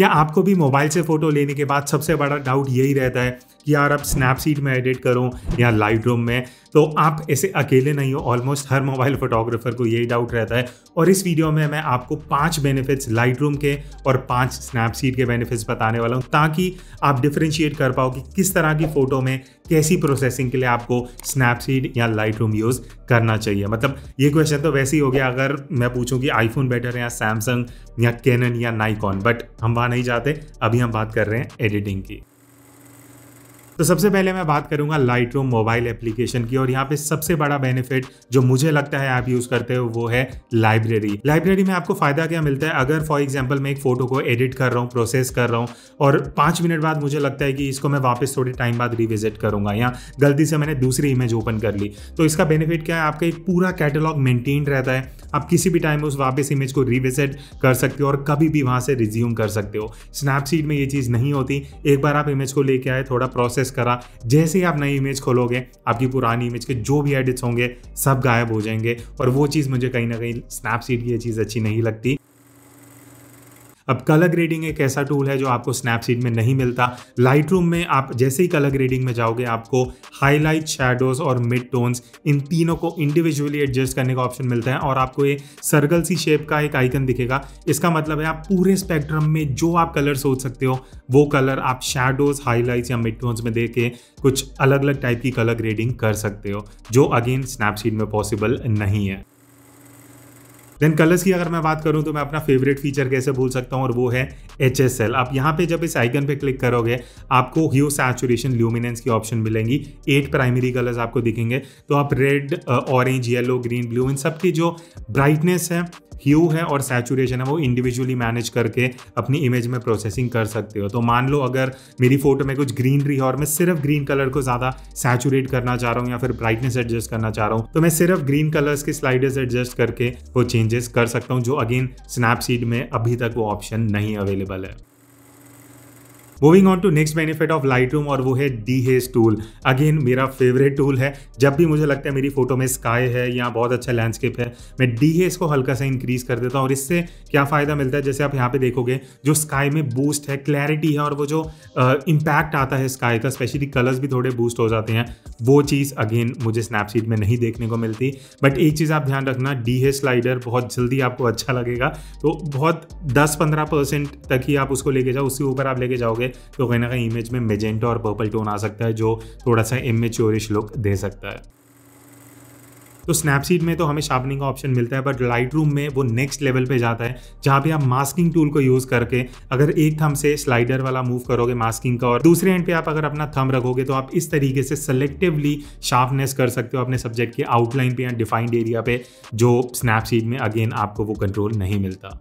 क्या आपको भी मोबाइल से फ़ोटो लेने के बाद सबसे बड़ा डाउट यही रहता है कि यार अब स्नैपसीड में एडिट करो या लाइट में तो आप ऐसे अकेले नहीं हो ऑलमोस्ट हर मोबाइल फोटोग्राफर को यही डाउट रहता है और इस वीडियो में मैं आपको पांच बेनिफिट्स लाइट के और पांच स्नैपसीड के बेनिफिट्स बताने वाला हूँ ताकि आप डिफ्रेंशिएट कर पाओ कि किस तरह की फ़ोटो में कैसी प्रोसेसिंग के लिए आपको स्नैपसीड या लाइट यूज़ करना चाहिए मतलब ये क्वेश्चन तो वैसे ही हो गया अगर मैं पूछूँ कि आईफोन बेटर है या सैमसंग या कैनन या नाइकॉन बट हम वहाँ नहीं जाते अभी हम बात कर रहे हैं एडिटिंग की तो सबसे पहले मैं बात करूंगा लाइट रूम मोबाइल एप्लीकेशन की और यहाँ पे सबसे बड़ा बेनिफिट जो मुझे लगता है आप यूज करते हो वो है लाइब्रेरी लाइब्रेरी में आपको फायदा क्या मिलता है अगर फॉर एग्जाम्पल मैं एक फोटो को एडिट कर रहा हूँ प्रोसेस कर रहा हूँ और पाँच मिनट बाद मुझे लगता है कि इसको मैं वापस थोड़े टाइम बाद रिविजिट करूंगा या गलती से मैंने दूसरी इमेज ओपन कर ली तो इसका बेनिफिट क्या है आपका एक पूरा कैटलॉग मेंटेन रहता है आप किसी भी टाइम उस वापस इमेज को रिविजिट कर सकते हो और कभी भी वहाँ से रिज्यूम कर सकते हो स्नैपसीड में ये चीज़ नहीं होती एक बार आप इमेज को लेके आए थोड़ा प्रोसेस करा जैसे ही आप नई इमेज खोलोगे आपकी पुरानी इमेज के जो भी एडिट्स होंगे सब गायब हो जाएंगे और वो चीज़ मुझे कहीं ना कहीं स्नैपसीड की ये चीज़ अच्छी नहीं लगती अब कलर ग्रेडिंग एक ऐसा टूल है जो आपको स्नैपसीड में नहीं मिलता लाइट में आप जैसे ही कलर ग्रेडिंग में जाओगे आपको हाईलाइट शेडोज और मिड टोन्स इन तीनों को इंडिविजुअली एडजस्ट करने का ऑप्शन मिलता है और आपको ये सर्कल सी शेप का एक आइकन दिखेगा इसका मतलब है आप पूरे स्पेक्ट्रम में जो आप कलर सोच सकते हो वो कलर आप शेडोज हाईलाइट्स या मिड टोन्स में दे के कुछ अलग अलग टाइप की कलर ग्रेडिंग कर सकते हो जो अगेन स्नैपसीड में पॉसिबल नहीं है देन कलर्स की अगर मैं बात करूं तो मैं अपना फेवरेट फीचर कैसे भूल सकता हूँ और वो है एच एस एल आप यहाँ पे जब इस आइकन पे क्लिक करोगे आपको ह्यू सैचुरेशन ल्यूमिनेंस की ऑप्शन मिलेंगी एट प्राइमरी कलर्स आपको दिखेंगे तो आप red orange yellow green blue इन सब की जो ब्राइटनेस है ह्यू है और सैचुरेशन है वो इंडिविजुअली मैनेज करके अपनी इमेज में प्रोसेसिंग कर सकते हो तो मान लो अगर मेरी फोटो में कुछ ग्रीनरी है और मैं सिर्फ ग्रीन कलर को ज़्यादा सैचुरेट करना चाह रहा हूँ या फिर ब्राइटनेस एडजस्ट करना चाह रहा हूँ तो मैं सिर्फ ग्रीन कलर्स के स्लाइडर्स एडजस्ट करके वो चेंज चेंजेस कर सकता हूँ जो अगेन स्नैपसीड में अभी तक वो ऑप्शन नहीं अवेलेबल है moving on to next benefit of room और वो है डी हेज टूल अगेन मेरा फेवरेट टूल है जब भी मुझे लगता है मेरी फोटो में स्काई है या बहुत अच्छा लैंडस्केप है मैं डी हेज को हल्का सा इंक्रीज कर देता हूँ और इससे क्या फ़ायदा मिलता है जैसे आप यहाँ पे देखोगे जो स्काई में बूस्ट है क्लैरिटी है और वो जो इम्पैक्ट आता है स्काई का स्पेशली कलर्स भी थोड़े बूस्ट हो जाते हैं वो चीज़ अगेन मुझे स्नैपशीट में नहीं देखने को मिलती बट एक चीज़ आप ध्यान रखना डी हेज स्लाइडर बहुत जल्दी आपको अच्छा लगेगा तो बहुत दस पंद्रह परसेंट तक ही आप उसको लेके जाओ उसके ऊपर आप लेके जाओगे तो कहीं ना कहीं इमेज में मेजेंटा और पर्पल टोन आ सकता है जो थोड़ा सा इमेच्योरिश लुक दे सकता है तो स्नैपसीड में तो हमें शार्पनिंग का ऑप्शन मिलता है बट लाइट रूम में वो नेक्स्ट लेवल पे जाता है जहाँ पे आप मास्किंग टूल को यूज़ करके अगर एक थम से स्लाइडर वाला मूव करोगे मास्किंग का और दूसरे एंड पे आप अगर अपना थम रखोगे तो आप इस तरीके से सेलेक्टिवली शार्पनेस कर सकते हो अपने सब्जेक्ट के आउटलाइन पे या डिफाइंड एरिया पे जो स्नैपसीड में अगेन आपको वो कंट्रोल नहीं मिलता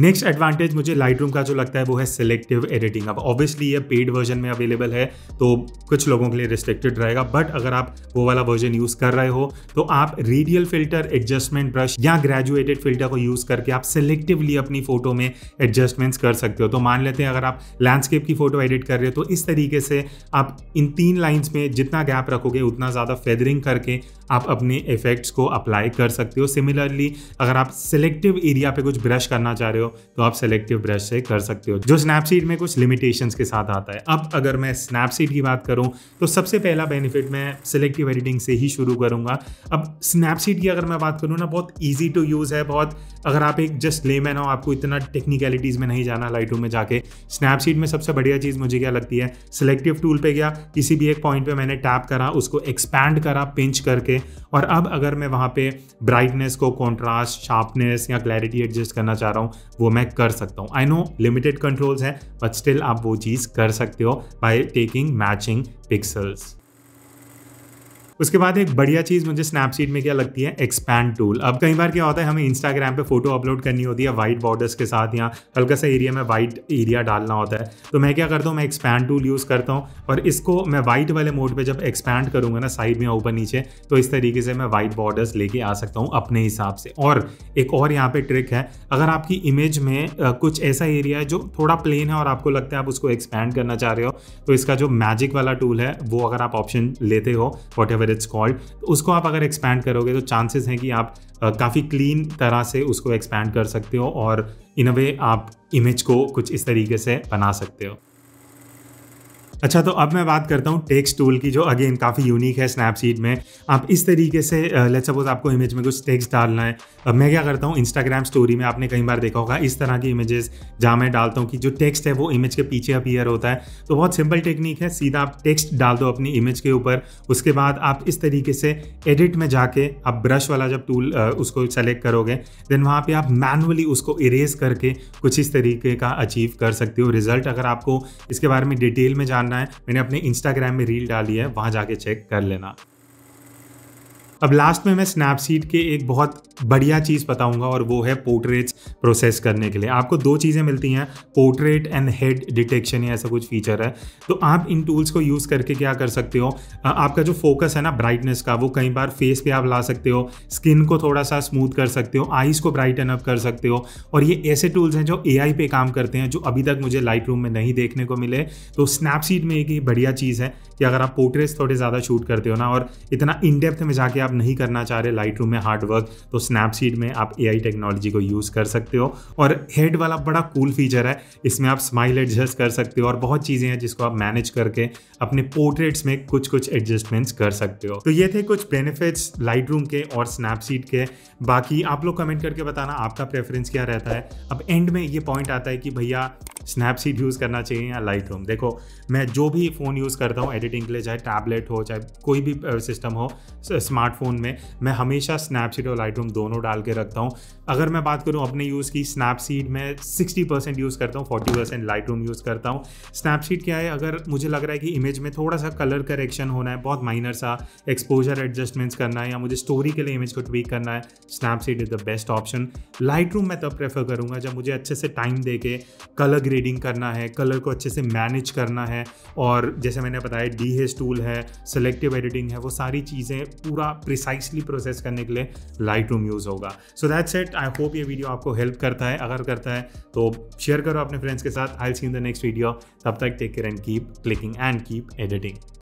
नेक्स्ट एडवांटेज मुझे लाइट का जो लगता है वो है सिलेक्टिव एडिटिंग अब ऑब्वियसली ये पेड वर्जन में अवेलेबल है तो कुछ लोगों के लिए रिस्ट्रिक्टेड रहेगा बट अगर आप वो वाला वर्जन यूज कर रहे हो तो आप रेडियल फिल्टर एडजस्टमेंट ब्रश या ग्रेजुएटेड फिल्टर को यूज करके आप सिलेक्टिवली अपनी फोटो में एडजस्टमेंट्स कर सकते हो तो मान लेते हैं अगर आप लैंडस्केप की फोटो एडिट कर रहे हो तो इस तरीके से आप इन तीन लाइन्स में जितना गैप रखोगे उतना ज़्यादा फेदरिंग करके आप अपने इफेक्ट्स को अप्लाई कर सकते हो सिमिलरली अगर आप सिलेक्टिव एरिया पे कुछ ब्रश करना चाह रहे हो हो तो आप सेलेक्टिव ब्रश से कर सकते हो जो स्नैपसीड में कुछ लिमिटेशन के साथ आता है अब अगर मैं स्नैपसीड की बात करूँ तो सबसे पहला बेनिफिट मैं सेलेक्टिव एडिटिंग से ही शुरू करूँगा अब स्नैपसीड की अगर मैं बात करूँ ना बहुत ईजी टू यूज़ है बहुत अगर आप एक जस्ट ले मैन हो आपको इतना टेक्निकलिटीज़ में नहीं जाना लाइट में जाके स्नैपसीड में सबसे बढ़िया चीज़ मुझे क्या लगती है सिलेक्टिव टूल पे गया किसी भी एक पॉइंट पे मैंने टैप करा उसको एक्सपैंड करा पिंच करके और अब अगर मैं वहाँ पे ब्राइटनेस को कॉन्ट्रास्ट शार्पनेस या क्लैरिटी एडजस्ट करना चाह रहा हूँ वो मैं कर सकता हूँ आई नो लिमिटेड कंट्रोल्स हैं बट स्टिल आप वो चीज़ कर सकते हो बाय टेकिंग मैचिंग पिक्सल्स उसके बाद एक बढ़िया चीज मुझे स्नैपसीड में क्या लगती है एक्सपैंड टूल अब कई बार क्या होता है हमें इंस्टाग्राम पे फोटो अपलोड करनी होती है वाइट बॉर्डर्स के साथ या हल्का सा एरिया में वाइट एरिया डालना होता है तो मैं क्या करता हूँ मैं एक्सपैंड टूल यूज करता हूँ और इसको मैं व्हाइट वाले मोड पर जब एक्सपैंड करूंगा ना साइड में ऊपर नीचे तो इस तरीके से मैं व्हाइट बॉर्डर्स लेके आ सकता हूँ अपने हिसाब से और एक और यहाँ पे ट्रिक है अगर आपकी इमेज में कुछ ऐसा एरिया है जो थोड़ा प्लेन है और आपको लगता है आप उसको एक्सपैंड करना चाह रहे हो तो इसका जो मैजिक वाला टूल है वो अगर आप ऑप्शन लेते हो वॉट एवर इट्स कॉल्ड उसको आप अगर एक्सपैंड करोगे तो चांसेस हैं कि आप काफ़ी क्लीन तरह से उसको एक्सपैंड कर सकते हो और इन अ वे आप इमेज को कुछ इस तरीके से बना सकते हो अच्छा तो अब मैं बात करता हूँ टेक्स्ट टूल की जो अगेन काफ़ी यूनिक है स्नैपसीड में आप इस तरीके से लेट्स सपोज आपको इमेज में कुछ टेक्स्ट डालना है अब मैं क्या करता हूँ इंस्टाग्राम स्टोरी में आपने कई बार देखा होगा इस तरह की इमेजेस जहाँ मैं डालता हूँ कि जो टेक्स्ट है वो इमेज के पीछे अपीयर होता है तो बहुत सिंपल टेक्निक है सीधा आप टेक्स्ट डाल दो अपनी इमेज के ऊपर उसके बाद आप इस तरीके से एडिट में जाके आप ब्रश वाला जब टूल उसको सेलेक्ट करोगे देन वहाँ पर आप मैनुअली उसको इरेज करके कुछ इस तरीके का अचीव कर सकते हो रिजल्ट अगर आपको इसके बारे में डिटेल में जानना करना है मैंने अपने इंस्टाग्राम में रील डाली है वहाँ जाके चेक कर लेना अब लास्ट में मैं स्नैपसीड के एक बहुत बढ़िया चीज़ बताऊंगा और वो है पोर्ट्रेट्स प्रोसेस करने के लिए आपको दो चीज़ें मिलती हैं पोर्ट्रेट एंड हेड डिटेक्शन या ऐसा कुछ फीचर है तो आप इन टूल्स को यूज़ करके क्या कर सकते हो आपका जो फोकस है ना ब्राइटनेस का वो कई बार फेस पे आप ला सकते हो स्किन को थोड़ा सा स्मूथ कर सकते हो आइज़ को ब्राइटन अप कर सकते हो और ये ऐसे टूल्स हैं जो ए पे काम करते हैं जो अभी तक मुझे लाइट में नहीं देखने को मिले तो स्नैपसीड में एक ही बढ़िया चीज़ है कि अगर आप पोर्ट्रेट्स थोड़े ज़्यादा शूट करते हो ना और इतना इनडेप्थ में जाके आप आप नहीं करना चाह रहे लाइट में हार्ड वर्क तो स्नैपसीड में आप ए टेक्नोलॉजी को यूज़ कर सकते हो और हेड वाला बड़ा कूल फीचर है इसमें आप स्माइल एडजस्ट कर सकते हो और बहुत चीज़ें हैं जिसको आप मैनेज करके अपने पोर्ट्रेट्स में कुछ कुछ एडजस्टमेंट्स कर सकते हो तो ये थे कुछ बेनिफिट्स लाइट के और स्नैपसीड के बाकी आप लोग कमेंट करके बताना आपका प्रेफरेंस क्या रहता है अब एंड में ये पॉइंट आता है कि भैया स्नैपसीड यूज़ करना चाहिए या लाइट रूम देखो मैं जो भी फ़ोन यूज़ करता हूँ एडिटिंग के लिए चाहे टैबलेट हो चाहे कोई भी सिस्टम हो स्मार्टफोन में मैं हमेशा स्नैपसीड और लाइट रूम दोनों डाल के रखता हूँ अगर मैं बात करूँ अपने यूज़ की स्नैपसीड में सिक्सटी परसेंट यूज़ करता हूँ forty percent Lightroom use करता हूँ स्नैपसीड क्या है अगर मुझे लग रहा है कि इमेज में थोड़ा सा कलर करेक्शन होना है बहुत माइनर सा एक्सपोजर एडजस्टमेंट्स करना है या मुझे स्टोरी के लिए इमेज को ट्वीक करना है Snapseed is the best option Lightroom मैं तब प्रेफर करूँगा जब मुझे अच्छे से टाइम दे के कलर ग्रेडिंग करना है कलर को अच्छे से मैनेज करना है और जैसे मैंने बताया डी हेज टूल है सेलेक्टिव एडिटिंग है वो सारी चीज़ें पूरा प्रिसाइसली प्रोसेस करने के लिए लाइट रूम यूज़ होगा so that set I hope ये वीडियो आपको हेल्प करता है अगर करता है तो शेयर करो अपने फ्रेंड्स के साथ I see in the next video तब तक take care and keep clicking and keep editing